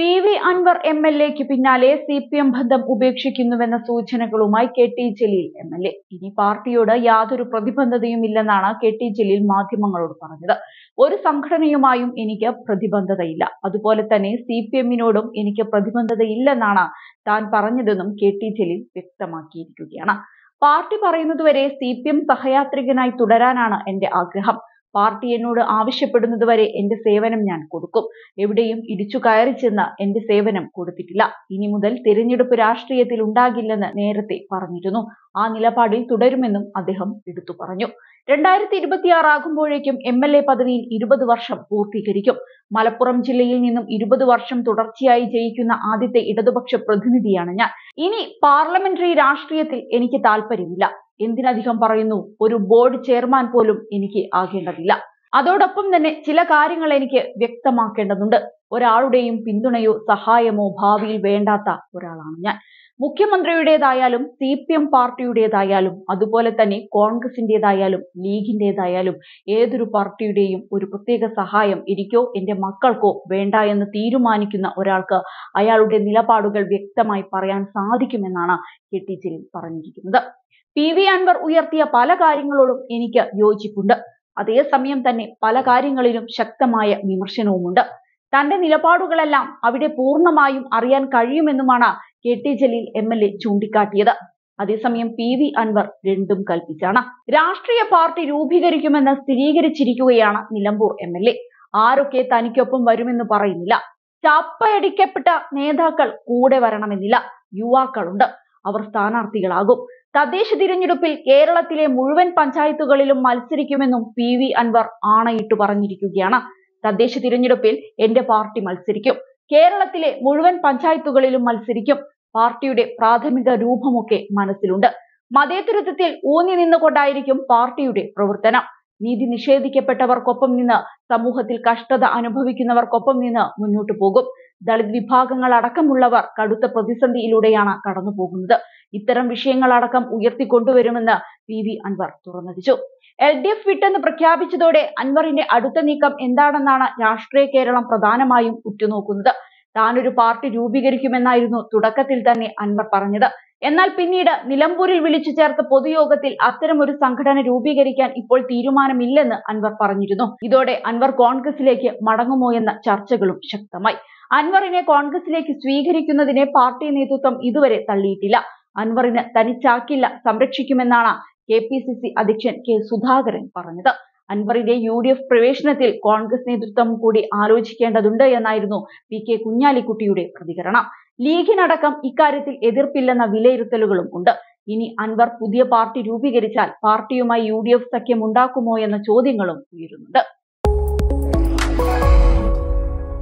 P V Anvar M L എക്ക് പിന്നാലെ C P M ബന്ധം ഉപേക്ഷിക്കുന്നുവെന്ന സൂചനകളുമായി K T Jaleel M L A ഇനി പാർട്ടിയോട് യാതൊരു പ്രതിബന്ധതയും ഇല്ലെന്നാണ് കെ ടി ജലീൽ മാധ്യമങ്ങളോട് പറഞ്ഞത് ഒരു സംഘടനയുമായും എനിക്ക് പ്രതിബന്ധതയില്ല അതുപോലെ തന്നെ സി പി എമ്മിനോടും എനിക്ക് പ്രതിബന്ധതയില്ലെന്നാണ് താൻ പറഞ്ഞതെന്നും കെ ടി ജലീൽ വ്യക്തമാക്കിയിരിക്കുകയാണ് പാർട്ടി പറയുന്നതുവരെ സി പി എം സഹയാത്രികനായി തുടരാനാണ് എന്റെ ആഗ്രഹം പാർട്ടി എന്നോട് ആവശ്യപ്പെടുന്നത് വരെ എന്റെ സേവനം ഞാൻ കൊടുക്കും എവിടെയും ഇടിച്ചു കയറി ചെന്ന് എന്റെ സേവനം കൊടുത്തിട്ടില്ല ഇനി മുതൽ തിരഞ്ഞെടുപ്പ് രാഷ്ട്രീയത്തിൽ ഉണ്ടാകില്ലെന്ന് നേരത്തെ പറഞ്ഞിരുന്നു ആ നിലപാടിൽ തുടരുമെന്നും അദ്ദേഹം എടുത്തു പറഞ്ഞു രണ്ടായിരത്തി ഇരുപത്തിയാറ് ആകുമ്പോഴേക്കും എം എൽ എ പദവിയിൽ ഇരുപത് വർഷം പൂർത്തീകരിക്കും മലപ്പുറം ജില്ലയിൽ നിന്നും ഇരുപത് വർഷം തുടർച്ചയായി ജയിക്കുന്ന ആദ്യത്തെ ഇടതുപക്ഷ പ്രതിനിധിയാണ് ഞാൻ ഇനി പാർലമെന്ററി രാഷ്ട്രീയത്തിൽ എനിക്ക് താല്പര്യമില്ല എന്തിനധികം പറയുന്നു ഒരു ബോർഡ് ചെയർമാൻ പോലും എനിക്ക് ആകേണ്ടതില്ല അതോടൊപ്പം തന്നെ ചില കാര്യങ്ങൾ എനിക്ക് വ്യക്തമാക്കേണ്ടതുണ്ട് ഒരാളുടെയും പിന്തുണയോ സഹായമോ ഭാവിയിൽ വേണ്ടാത്ത ഒരാളാണ് ഞാൻ മുഖ്യമന്ത്രിയുടേതായാലും സി പി എം പാർട്ടിയുടേതായാലും അതുപോലെ തന്നെ കോൺഗ്രസിൻ്റെതായാലും ലീഗിൻ്റെതായാലും ഏതൊരു പാർട്ടിയുടെയും ഒരു പ്രത്യേക സഹായം എനിക്കോ എൻ്റെ മക്കൾക്കോ വേണ്ട എന്ന് തീരുമാനിക്കുന്ന ഒരാൾക്ക് അയാളുടെ നിലപാടുകൾ വ്യക്തമായി പറയാൻ സാധിക്കുമെന്നാണ് കെ ടി ജലീൽ പറഞ്ഞിരിക്കുന്നത് പി വി അൻവർ ഉയർത്തിയ പല കാര്യങ്ങളോടും എനിക്ക് യോജിപ്പുണ്ട് അതേസമയം തന്നെ പല കാര്യങ്ങളിലും ശക്തമായ വിമർശനവുമുണ്ട് തന്റെ നിലപാടുകളെല്ലാം അവിടെ പൂർണ്ണമായും അറിയാൻ കഴിയുമെന്നുമാണ് K T Jaleel M L A ചൂണ്ടിക്കാട്ടിയത് അതേസമയം പി വി അൻവർ രണ്ടും കൽപ്പിച്ചാണ് രാഷ്ട്രീയ പാർട്ടി രൂപീകരിക്കുമെന്ന് സ്ഥിരീകരിച്ചിരിക്കുകയാണ് നിലമ്പൂർ എം എൽ എ ആരൊക്കെ തനിക്കൊപ്പം വരുമെന്ന് പറയുന്നില്ല ചപ്പയടിക്കപ്പെട്ട നേതാക്കൾ കൂടെ വരണമെന്നില്ല യുവാക്കളുണ്ട് അവർ സ്ഥാനാർത്ഥികളാകും തദ്ദേശ തിരഞ്ഞെടുപ്പിൽ കേരളത്തിലെ മുഴുവൻ പഞ്ചായത്തുകളിലും മത്സരിക്കുമെന്നും പി വി അൻവർ ആണയിട്ട് പറഞ്ഞിരിക്കുകയാണ് തദ്ദേശ തിരഞ്ഞെടുപ്പിൽ എന്റെ പാർട്ടി മത്സരിക്കും കേരളത്തിലെ മുഴുവൻ പഞ്ചായത്തുകളിലും മത്സരിക്കും പാർട്ടിയുടെ പ്രാഥമിക രൂപമൊക്കെ മനസ്സിലുണ്ട് മതേതരത്വത്തിൽ ഊന്നി നിന്നുകൊണ്ടായിരിക്കും പാർട്ടിയുടെ പ്രവർത്തനം നീതി നിഷേധിക്കപ്പെട്ടവർക്കൊപ്പം നിന്ന് സമൂഹത്തിൽ കഷ്ടത അനുഭവിക്കുന്നവർക്കൊപ്പം നിന്ന് മുന്നോട്ടു പോകും ദളിത് വിഭാഗങ്ങൾ അടക്കമുള്ളവർ കടുത്ത പ്രതിസന്ധിയിലൂടെയാണ് കടന്നു പോകുന്നത് ഇത്തരം വിഷയങ്ങളടക്കം ഉയർത്തിക്കൊണ്ടുവരുമെന്ന് പി വി അൻവർ തുറന്നടിച്ചു എൽ ഡി എഫ് വിട്ടെന്ന് പ്രഖ്യാപിച്ചതോടെ അൻവറിന്റെ അടുത്ത നീക്കം എന്താണെന്നാണ് രാഷ്ട്രീയ കേരളം പ്രധാനമായും ഉറ്റുനോക്കുന്നത് താനൊരു പാർട്ടി രൂപീകരിക്കുമെന്നായിരുന്നു തുടക്കത്തിൽ തന്നെ അൻവർ പറഞ്ഞത് എന്നാൽ പിന്നീട് നിലമ്പൂരിൽ വിളിച്ചു ചേർത്ത പൊതുയോഗത്തിൽ അത്തരമൊരു സംഘടന രൂപീകരിക്കാൻ ഇപ്പോൾ തീരുമാനമില്ലെന്ന് അൻവർ പറഞ്ഞിരുന്നു ഇതോടെ അൻവർ കോൺഗ്രസിലേക്ക് മടങ്ങുമോ എന്ന ചർച്ചകളും ശക്തമായി അൻവറിനെ കോൺഗ്രസിലേക്ക് സ്വീകരിക്കുന്നതിനെ പാർട്ടി നേതൃത്വം ഇതുവരെ തള്ളിയിട്ടില്ല അൻവറിന് തനിച്ചാക്കില്ല സംരക്ഷിക്കുമെന്നാണ് കെ പി സി സി അധ്യക്ഷൻ കെ സുധാകരൻ പറഞ്ഞത് അൻവറിന്റെ യു ഡി എഫ് പ്രവേശനത്തിൽ കോൺഗ്രസ് നേതൃത്വം കൂടി ആലോചിക്കേണ്ടതുണ്ട് എന്നായിരുന്നു പി കെ കുഞ്ഞാലിക്കുട്ടിയുടെ പ്രതികരണം ലീഗിനടക്കം ഇക്കാര്യത്തിൽ എതിർപ്പില്ലെന്ന വിലയിരുത്തലുകളും ഉണ്ട് ഇനി അൻവർ പുതിയ പാർട്ടി രൂപീകരിച്ചാൽ പാർട്ടിയുമായി യു ഡി എഫ് സഖ്യം ഉണ്ടാക്കുമോ എന്ന ചോദ്യങ്ങളും ഉയരുന്നുണ്ട്